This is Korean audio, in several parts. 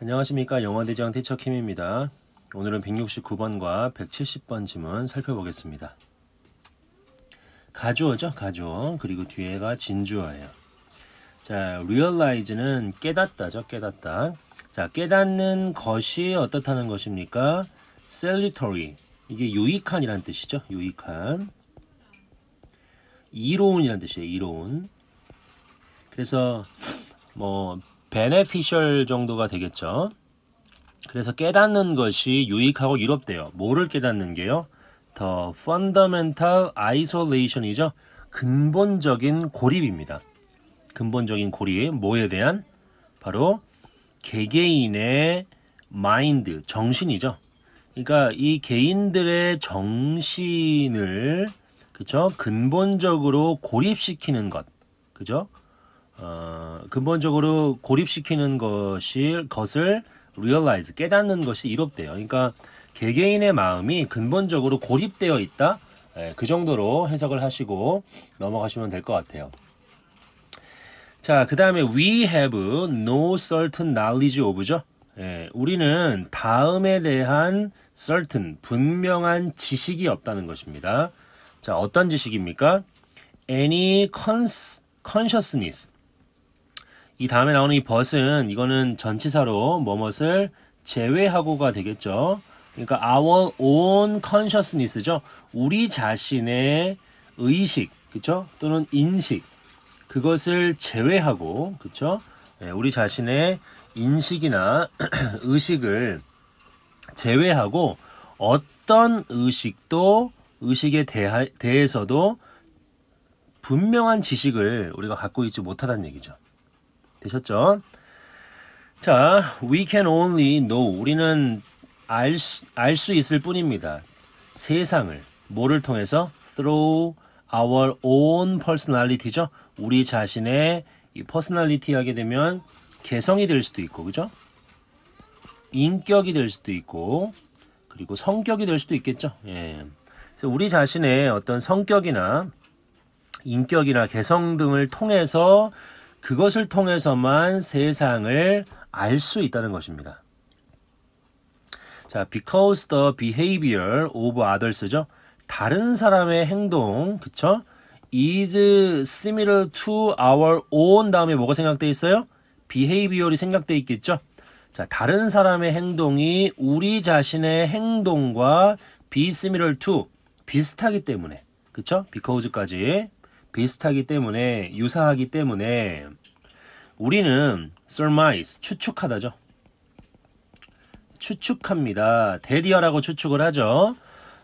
안녕하십니까 영화대장 티처킴입니다. 오늘은 169번과 170번 지문 살펴보겠습니다. 가주어죠 가주어 그리고 뒤에가 진주어예요. 자 realize는 깨닫다죠 깨닫다. 자 깨닫는 것이 어떻다는 것입니까? salutary 이게 유익한이란 뜻이죠 유익한 이로운이란 뜻이에요 이로운. 그래서 뭐 beneficial 정도가 되겠죠. 그래서 깨닫는 것이 유익하고 유럽대요 뭐를 깨닫는 게요? 더 fundamental isolation이죠. 근본적인 고립입니다. 근본적인 고립 뭐에 대한 바로 개개인의 마인드, 정신이죠. 그러니까 이 개인들의 정신을 그죠? 근본적으로 고립시키는 것. 그죠? 어, 근본적으로 고립시키는 것이 것을 realize 깨닫는 것이 이롭대요. 그러니까 개개인의 마음이 근본적으로 고립되어 있다. 예, 그 정도로 해석을 하시고 넘어가시면 될 것 같아요. 자, 그 다음에 we have no certain knowledge of죠. 예, 우리는 다음에 대한 certain 분명한 지식이 없다는 것입니다. 자, 어떤 지식입니까? any cons, consciousness 이 다음에 나오는 이 but은 이거는 전치사로 뭐뭇을 제외하고가 되겠죠. 그러니까 our own consciousness죠. 우리 자신의 의식, 그쵸? 또는 인식 그것을 제외하고, 그쵸? 네, 우리 자신의 인식이나 의식을 제외하고 어떤 의식도 의식에 대하, 대해서도 분명한 지식을 우리가 갖고 있지 못하다는 얘기죠. 되셨죠? 자, we can only know. 우리는 알수알수 있을 뿐입니다. 세상을 뭐를 통해서 through our own personality죠. 우리 자신의 이 퍼스널리티 하게 되면 개성이 될 수도 있고 그죠? 인격이 될 수도 있고 그리고 성격이 될 수도 있겠죠. 예. 그래서 우리 자신의 어떤 성격이나 인격이나 개성 등을 통해서 그것을 통해서만 세상을 알 수 있다는 것입니다. 자, because the behavior of others죠. 다른 사람의 행동, 그쵸? is similar to our own 다음에 뭐가 생각돼 있어요? behavior이 생각돼 있겠죠? 자, 다른 사람의 행동이 우리 자신의 행동과 be similar to 비슷하기 때문에 그쵸? because까지 비슷하기 때문에 유사하기 때문에 우리는 surmise 추측하다죠. 추측합니다. 대디어라고 추측을 하죠.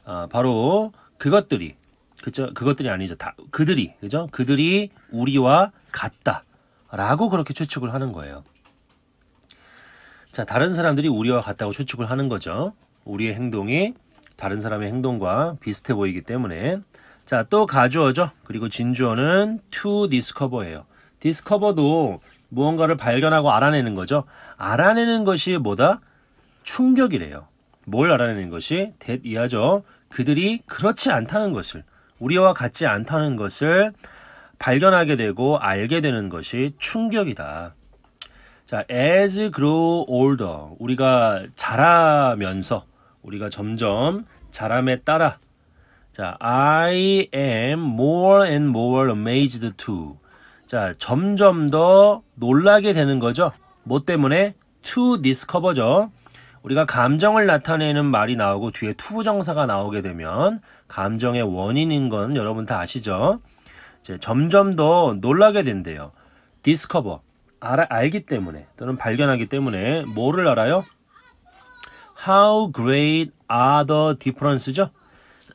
어, 바로 그것들이 그죠? 그것들이 아니죠. 다 그들이 그죠? 그들이 우리와 같다라고 그렇게 추측을 하는 거예요. 자, 다른 사람들이 우리와 같다고 추측을 하는 거죠. 우리의 행동이 다른 사람의 행동과 비슷해 보이기 때문에 자, 또 가주어죠. 그리고 진주어는 to discover예요. discover도 무언가를 발견하고 알아내는 거죠. 알아내는 것이 뭐다? 충격이래요. 뭘 알아내는 것이? 대 이하죠. 그들이 그렇지 않다는 것을, 우리와 같지 않다는 것을 발견하게 되고 알게 되는 것이 충격이다. 자, as grow older. 우리가 자라면서, 우리가 점점 자람에 따라 자, I am more and more amazed to. 자, 점점 더 놀라게 되는 거죠. 뭐 때문에? to discover죠. 우리가 감정을 나타내는 말이 나오고 뒤에 to 부정사가 나오게 되면 감정의 원인인 건 여러분 다 아시죠? 이제 점점 더 놀라게 된대요. discover. 알, 알기 때문에 또는 발견하기 때문에 뭐를 알아요? How great are the difference죠?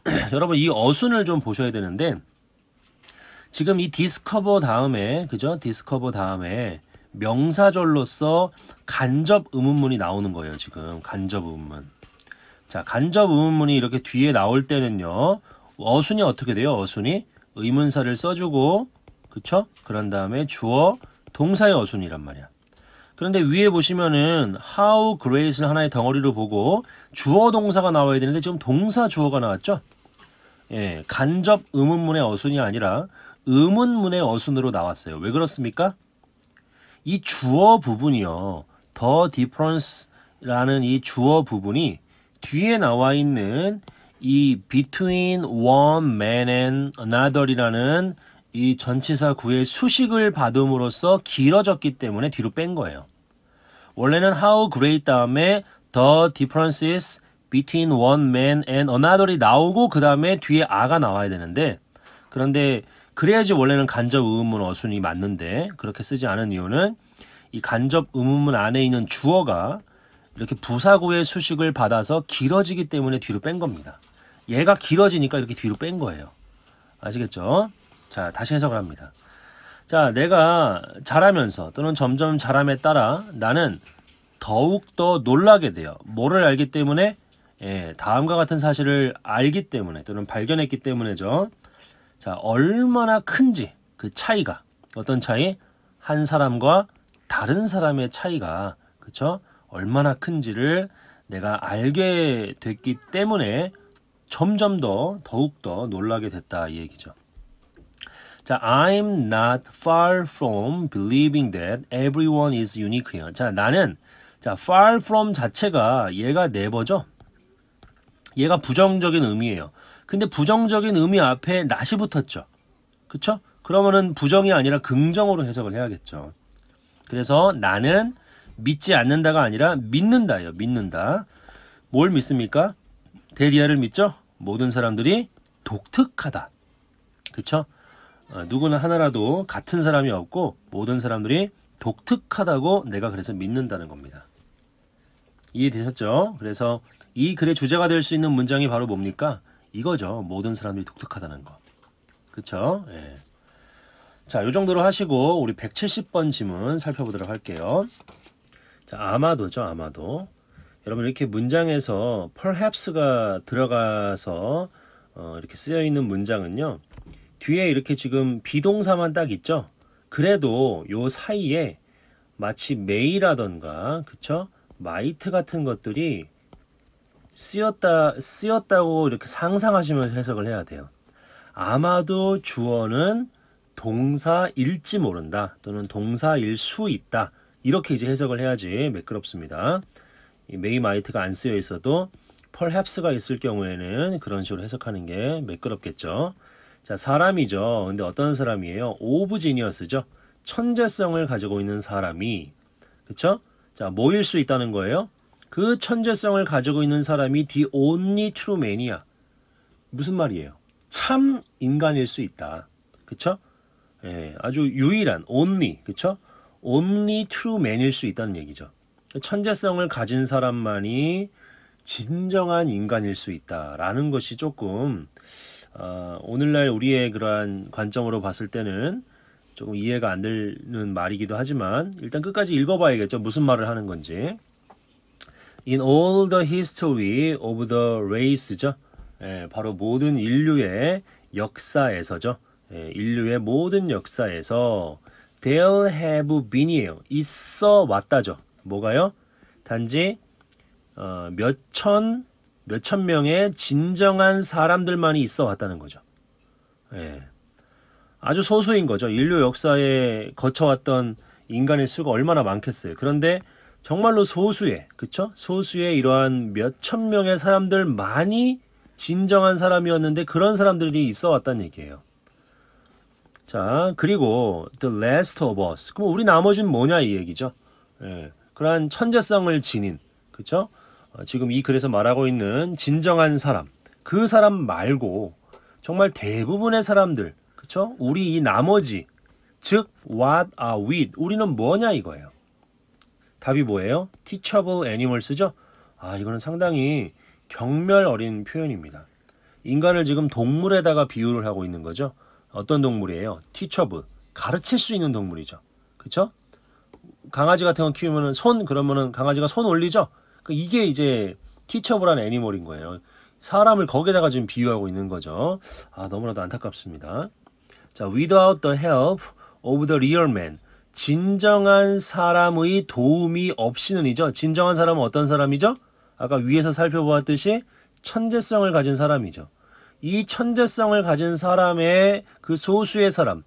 여러분 이 어순을 좀 보셔야 되는데 지금 이 디스커버 다음에 그죠? 디스커버 다음에 명사절로서 간접 의문문이 나오는 거예요. 지금 간접 의문문. 자, 간접 의문문이 이렇게 뒤에 나올 때는요. 어순이 어떻게 돼요? 어순이 의문사를 써주고 그쵸? 그런 다음에 주어 동사의 어순이란 말이야. 그런데 위에 보시면은 how great을 하나의 덩어리로 보고 주어 동사가 나와야 되는데 지금 동사 주어가 나왔죠? 예, 간접 의문문의 어순이 아니라 의문문의 어순으로 나왔어요. 왜 그렇습니까? 이 주어 부분이요. 더 difference라는 이 주어 부분이 뒤에 나와 있는 이 between one man and another이라는 이 전치사 구의 수식을 받음으로써 길어졌기 때문에 뒤로 뺀 거예요. 원래는 how great 다음에 the differences between one man and another이 나오고 그 다음에 뒤에 아가 나와야 되는데 그런데 그래야지 원래는 간접 의문문 어순이 맞는데 그렇게 쓰지 않은 이유는 이 간접 의문문 안에 있는 주어가 이렇게 부사구의 수식을 받아서 길어지기 때문에 뒤로 뺀 겁니다. 얘가 길어지니까 이렇게 뒤로 뺀 거예요. 아시겠죠? 자, 다시 해석을 합니다. 자, 내가 자라면서 또는 점점 자람에 따라 나는 더욱더 놀라게 돼요. 뭐를 알기 때문에? 예, 다음과 같은 사실을 알기 때문에 또는 발견했기 때문에죠. 자, 얼마나 큰지 그 차이가 어떤 차이? 한 사람과 다른 사람의 차이가 그쵸? 얼마나 큰지를 내가 알게 됐기 때문에 점점 더 더욱더 놀라게 됐다 이 얘기죠. 자, I'm not far from believing that everyone is unique요. 자, 나는 자, far from 자체가 얘가 네버죠. 얘가 부정적인 의미예요. 근데 부정적인 의미 앞에 not이 붙었죠. 그쵸? 그러면은 부정이 아니라 긍정으로 해석을 해야겠죠. 그래서 나는 믿지 않는다가 아니라 믿는다예요. 믿는다. 뭘 믿습니까? 데디아를 믿죠? 모든 사람들이 독특하다. 그쵸? 어, 누구나 하나라도 같은 사람이 없고 모든 사람들이 독특하다고 내가 그래서 믿는다는 겁니다. 이해되셨죠? 그래서 이 글의 주제가 될 수 있는 문장이 바로 뭡니까? 이거죠. 모든 사람들이 독특하다는 거. 그쵸? 예. 자, 요 정도로 하시고 우리 170번 지문 살펴보도록 할게요. 자, 아마도죠. 아마도. 여러분 이렇게 문장에서 perhaps가 들어가서 어, 이렇게 쓰여 있는 문장은요. 뒤에 이렇게 지금 비동사만 딱 있죠. 그래도 요 사이에 마치 메이라던가 그쵸? 마이트 같은 것들이 쓰였다 쓰였다고 이렇게 상상하시면서 해석을 해야 돼요. 아마도 주어는 동사일지 모른다 또는 동사일 수 있다 이렇게 이제 해석을 해야지 매끄럽습니다. 메이 마이트가 안 쓰여 있어도 펄 e r 가 있을 경우에는 그런 식으로 해석하는 게 매끄럽겠죠. 자, 사람이죠. 근데 어떤 사람이에요? 오브 지니어스죠. 천재성을 가지고 있는 사람이 그쵸? 자, 모일 수 있다는 거예요. 그 천재성을 가지고 있는 사람이 the only true man이야. 무슨 말이에요? 참 인간일 수 있다. 그쵸? 예, 아주 유일한 only, 그쵸? only true man일 수 있다는 얘기죠. 천재성을 가진 사람만이 진정한 인간일 수 있다라는 것이 조금 어, 오늘날 우리의 그러한 관점으로 봤을 때는 조금 이해가 안 되는 말이기도 하지만 일단 끝까지 읽어봐야겠죠. 무슨 말을 하는 건지. In all the history of the race죠. 예, 바로 모든 인류의 역사에서죠. 예, 인류의 모든 역사에서 there have been이에요. 있어 왔다죠. 뭐가요? 단지 어, 몇천 몇천 명의 진정한 사람들만이 있어 왔다는 거죠. 예. 아주 소수인 거죠. 인류 역사에 거쳐왔던 인간의 수가 얼마나 많겠어요. 그런데 정말로 소수의, 그쵸? 소수의 이러한 몇천 명의 사람들만이 진정한 사람이었는데 그런 사람들이 있어 왔다는 얘기예요. 자, 그리고 The Last of Us. 그럼 우리 나머지는 뭐냐 이 얘기죠. 예. 그러한 천재성을 지닌, 그쵸? 어, 지금 이 글에서 말하고 있는 진정한 사람, 그 사람 말고 정말 대부분의 사람들, 그쵸? 우리 이 나머지, 즉 what are we? 우리는 뭐냐 이거예요. 답이 뭐예요? teachable animals죠? 아, 이거는 상당히 경멸 어린 표현입니다. 인간을 지금 동물에다가 비유를 하고 있는 거죠. 어떤 동물이에요? teachable. 가르칠 수 있는 동물이죠. 그쵸? 강아지 같은 거 키우면은 손, 그러면은 강아지가 손 올리죠? 그러니까 이게 이제 티처블한 애니멀인 거예요. 사람을 거기다가 에 지금 비유하고 있는 거죠. 아, 너무나도 안타깝습니다. 자, without the help of the real man. 진정한 사람의 도움이 없이는이죠. 진정한 사람은 어떤 사람이죠? 아까 위에서 살펴보았듯이 천재성을 가진 사람이죠. 이 천재성을 가진 사람의 그 소수의 사람,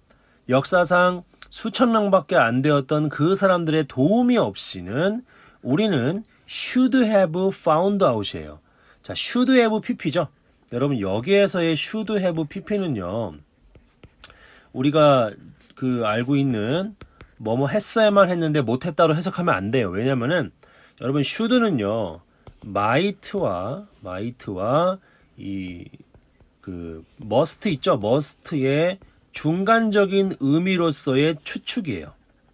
역사상 수천 명밖에 안 되었던 그 사람들의 도움이 없이는 우리는 should have found out이에요. 자, should have pp죠. 여러분 여기에서의 should have pp는요. 우리가 그 알고 있는 뭐뭐 했어야만 했는데 못했다로 해석하면 안 돼요. 왜냐면은 여러분 should는요. might와 might와 이그 must 있죠. must의 중간적인 의미로서의 추측이에요.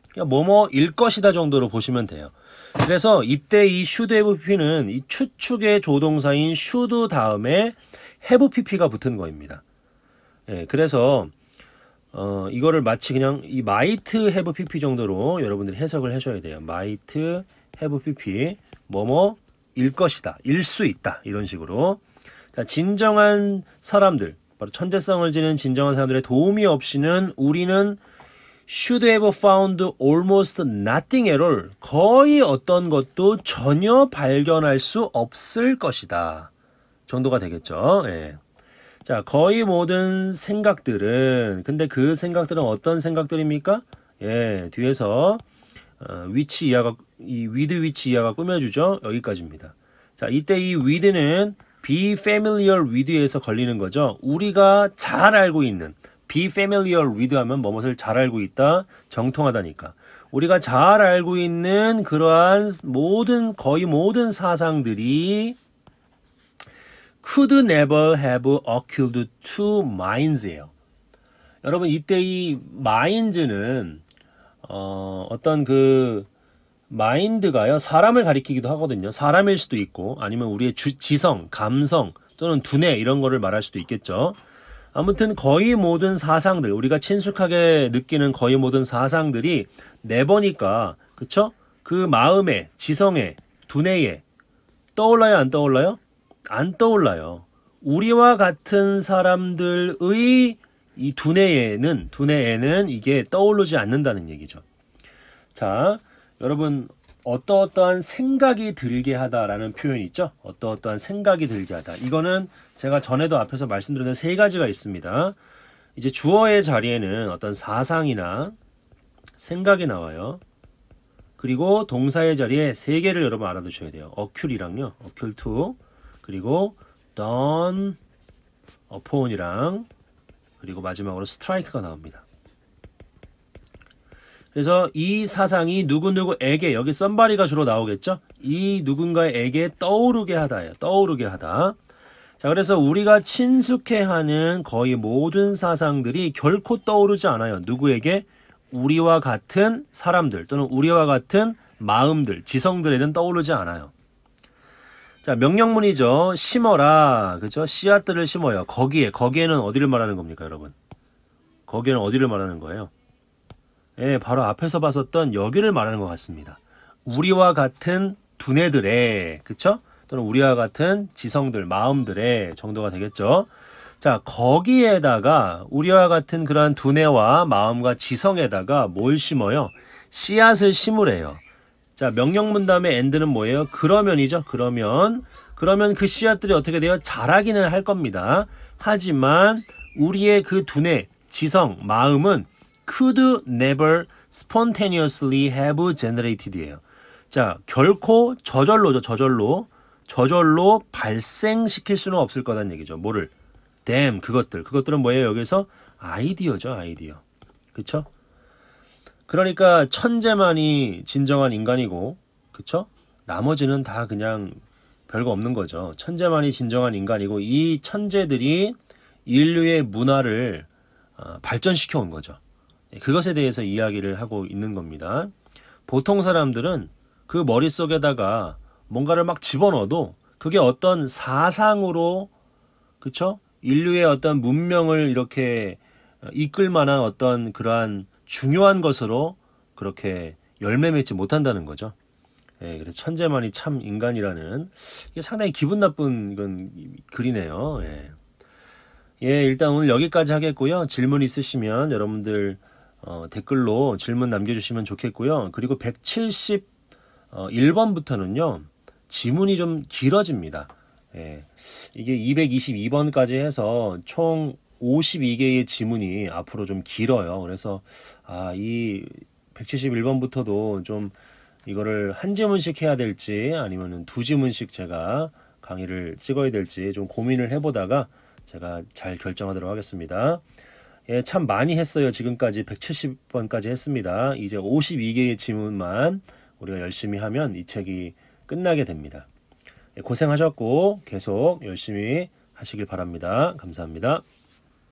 그러 그러니까 뭐뭐일 것이다 정도로 보시면 돼요. 그래서 이때 이 슈드 해부P는 이 추측의 조동사인 슈드 다음에 해부PP가 붙은 거입니다. 예, 그래서 어, 이거를 마치 그냥 이 마이트 해부 PP 정도로 여러분들이 해석을 해줘야 돼요. 마이트 해부 PP 뭐뭐일 것이다, 일 수 있다 이런 식으로. 자, 진정한 사람들, 바로 천재성을 지닌 진정한 사람들의 도움이 없이는 우리는 should have found almost nothing at all. 거의 어떤 것도 전혀 발견할 수 없을 것이다. 정도가 되겠죠. 예. 자, 거의 모든 생각들은 근데 그 생각들은 어떤 생각들입니까? 예, 뒤에서 어, 위치 이하가 이 위드 위치 이하가 꾸며주죠. 여기까지입니다. 자, 이때 이 위드는 be familiar with에서 걸리는 거죠. 우리가 잘 알고 있는 be familiar with 하면 무엇을잘 알고 있다, 정통하다니까. 우리가 잘 알고 있는 그러한 모든 거의 모든 사상들이 could never have occurred to minds예요. 여러분 이때 이 minds는 어, 어떤 그 마인드가요 사람을 가리키기도 하거든요. 사람일 수도 있고 아니면 우리의 주, 지성, 감성 또는 두뇌 이런 거를 말할 수도 있겠죠. 아무튼 거의 모든 사상들 우리가 친숙하게 느끼는 거의 모든 사상들이 내버니까 그쵸? 그 마음에 지성에 두뇌에 떠올라요 안 떠올라요? 안 떠올라요. 우리와 같은 사람들의 이 두뇌에는 두뇌에는 이게 떠오르지 않는다는 얘기죠. 자, 여러분 어떠어떠한 생각이 들게 하다라는 표현이 있죠. 어떠어떠한 생각이 들게 하다. 이거는 제가 전에도 앞에서 말씀드렸던 세 가지가 있습니다. 이제 주어의 자리에는 어떤 사상이나 생각이 나와요. 그리고 동사의 자리에 세 개를 여러분 알아두셔야 돼요. 어큘이랑요. 어큘2 그리고 done, 어폰이랑 그리고 마지막으로 스트라이크가 나옵니다. 그래서 이 사상이 누구누구에게 여기 썬바리가 주로 나오겠죠. 이 누군가에게 떠오르게 하다예요. 떠오르게 하다. 자, 그래서 우리가 친숙해하는 거의 모든 사상들이 결코 떠오르지 않아요. 누구에게? 우리와 같은 사람들 또는 우리와 같은 마음들, 지성들에는 떠오르지 않아요. 자, 명령문이죠. 심어라. 그죠? 씨앗들을 심어요. 거기에, 거기에는 어디를 말하는 겁니까, 여러분? 거기에는 어디를 말하는 거예요? 예, 바로 앞에서 봤었던 여기를 말하는 것 같습니다. 우리와 같은 두뇌들의 그쵸? 또는 우리와 같은 지성들, 마음들의 정도가 되겠죠. 자, 거기에다가 우리와 같은 그러한 두뇌와 마음과 지성에다가 뭘 심어요? 씨앗을 심으래요. 자, 명령문 담의에 엔드는 뭐예요? 그러면이죠. 그러면 그러면 그 씨앗들이 어떻게 돼요? 자라기는 할 겁니다. 하지만 우리의 그 두뇌, 지성, 마음은 could never spontaneously have generated예요. 자, 결코 저절로죠. 저절로. 저절로 발생시킬 수는 없을 거란 얘기죠. 뭐를? them, 그것들. 그것들은 뭐예요? 여기서 아이디어죠. 아이디어. 그쵸? 그러니까 천재만이 진정한 인간이고 그쵸? 나머지는 다 그냥 별거 없는 거죠. 천재만이 진정한 인간이고 이 천재들이 인류의 문화를 아, 발전시켜 온 거죠. 그것에 대해서 이야기를 하고 있는 겁니다. 보통 사람들은 그 머릿속에다가 뭔가를 막 집어넣어도 그게 어떤 사상으로 그쵸? 인류의 어떤 문명을 이렇게 이끌 만한 어떤 그러한 중요한 것으로 그렇게 열매 맺지 못한다는 거죠. 예, 그래서 천재만이 참 인간이라는 이게 상당히 기분 나쁜 건 글이네요. 예. 예, 일단 오늘 여기까지 하겠고요. 질문 있으시면 여러분들 어, 댓글로 질문 남겨주시면 좋겠고요. 그리고 171번부터는요, 어, 지문이 좀 길어집니다. 예, 이게 222번까지 해서 총 52개의 지문이 앞으로 좀 길어요. 그래서, 아, 이 171번부터도 좀 이거를 한 지문씩 해야 될지 아니면두 지문씩 제가 강의를 찍어야 될지 좀 고민을 해보다가 제가 잘 결정하도록 하겠습니다. 예, 참 많이 했어요. 지금까지 170번까지 했습니다. 이제 52개의 지문만 우리가 열심히 하면 이 책이 끝나게 됩니다. 예, 고생하셨고 계속 열심히 하시길 바랍니다. 감사합니다.